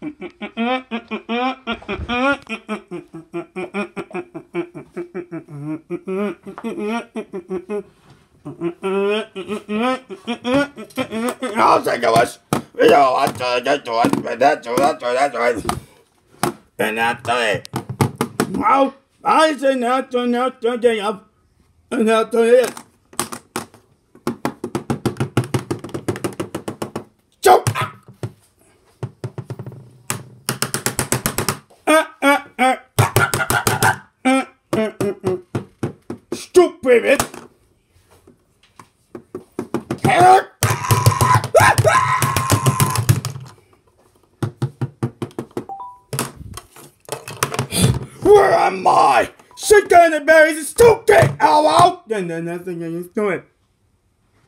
I'll take a wish. You know, I'll tell you that to us, but that's all, that's all, that's all. And I'll tell you. Well, I say not to, not to, and I'll tell you. Stupid. Where am I? Shit, down the berries is stupid! Ow, ow! And then nothing, and you do it.